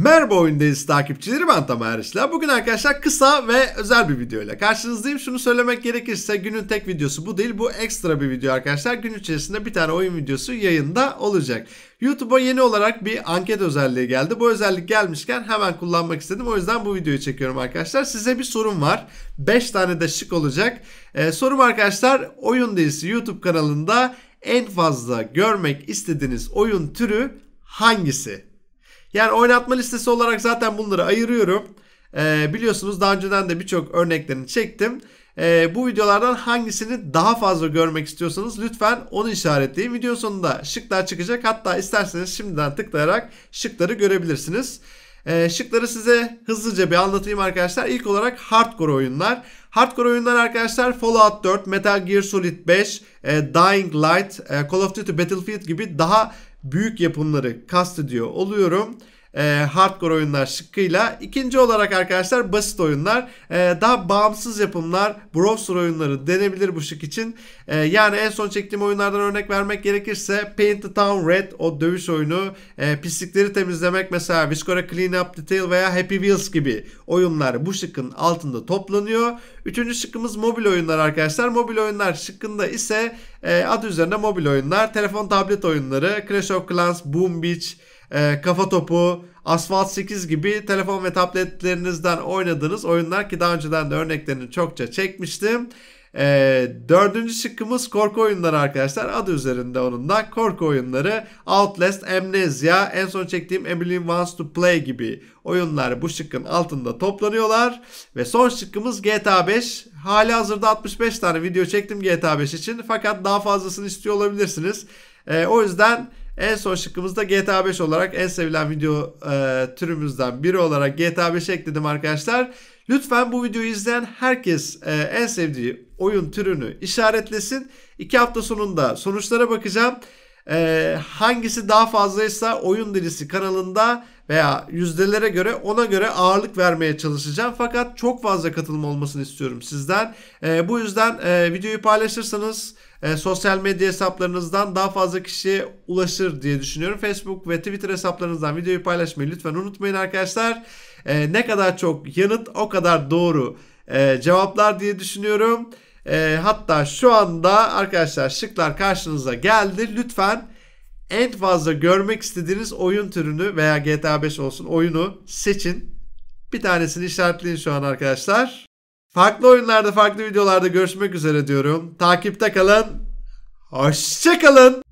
Merhaba oyundayız takipçileri ben Tamer İşler. Bugün arkadaşlar kısa ve özel bir video ile karşınızdayım. Şunu söylemek gerekirse günün tek videosu bu değil bu ekstra bir video arkadaşlar. Gün içerisinde bir tane oyun videosu yayında olacak. YouTube'a yeni olarak bir anket özelliği geldi. Bu özellik gelmişken hemen kullanmak istedim. O yüzden bu videoyu çekiyorum arkadaşlar. Size bir sorum var. 5 tane de şık olacak. Ee, sorum arkadaşlar oyun dizisi YouTube kanalında en fazla görmek istediğiniz oyun türü hangisi? Yani oynatma listesi olarak zaten bunları ayırıyorum. Ee, biliyorsunuz daha önceden de birçok örneklerini çektim. Ee, bu videolardan hangisini daha fazla görmek istiyorsanız lütfen onu işaretleyin. Video sonunda şıklar çıkacak. Hatta isterseniz şimdiden tıklayarak şıkları görebilirsiniz. E, şıkları size hızlıca bir anlatayım arkadaşlar. İlk olarak hardcore oyunlar. Hardcore oyunlar arkadaşlar Fallout 4, Metal Gear Solid 5, e, Dying Light, e, Call of Duty Battlefield gibi daha büyük yapımları kastediyor oluyorum e, hardcore oyunlar şıkkıyla. İkinci olarak arkadaşlar basit oyunlar. E, daha bağımsız yapımlar, browser oyunları denebilir bu şık için. E, yani en son çektiğim oyunlardan örnek vermek gerekirse Paint the Town Red o dövüş oyunu. E, pislikleri temizlemek mesela Viscora Clean Up Detail veya Happy Wheels gibi oyunlar bu şıkkın altında toplanıyor. Üçüncü şıkkımız mobil oyunlar arkadaşlar. Mobil oyunlar şıkkında ise e, adı üzerinde mobil oyunlar. Telefon tablet oyunları, Crash of Clans, Boom Beach, e, kafa topu, Asfalt 8 gibi telefon ve tabletlerinizden oynadığınız oyunlar ki daha önceden de örneklerini çokça çekmiştim. Ee, dördüncü şıkkımız korku oyunları arkadaşlar. Adı üzerinde onun da korku oyunları. Outlast, Amnesia, en son çektiğim Emily Wants to Play gibi oyunlar bu şıkkın altında toplanıyorlar. Ve son şıkkımız GTA 5. Hali hazırda 65 tane video çektim GTA 5 için. Fakat daha fazlasını istiyor olabilirsiniz. Ee, o yüzden en son şıkkımızda GTA 5 olarak en sevilen video e, türümüzden biri olarak GTA 5 ekledim arkadaşlar. Lütfen bu videoyu izleyen herkes e, en sevdiği oyun türünü işaretlesin. 2 hafta sonunda sonuçlara bakacağım. E, hangisi daha fazlaysa oyun dilisi kanalında veya yüzdelere göre ona göre ağırlık vermeye çalışacağım. Fakat çok fazla katılım olmasını istiyorum sizden. E, bu yüzden e, videoyu paylaşırsanız e, sosyal medya hesaplarınızdan daha fazla kişiye ulaşır diye düşünüyorum. Facebook ve Twitter hesaplarınızdan videoyu paylaşmayı lütfen unutmayın arkadaşlar. E, ne kadar çok yanıt o kadar doğru e, cevaplar diye düşünüyorum. E, hatta şu anda arkadaşlar şıklar karşınıza geldi. Lütfen en fazla görmek istediğiniz oyun türünü veya GTA 5 olsun oyunu seçin. Bir tanesini işaretleyin şu an arkadaşlar. Farklı oyunlarda farklı videolarda görüşmek üzere diyorum. Takipte kalın. Hoşçakalın.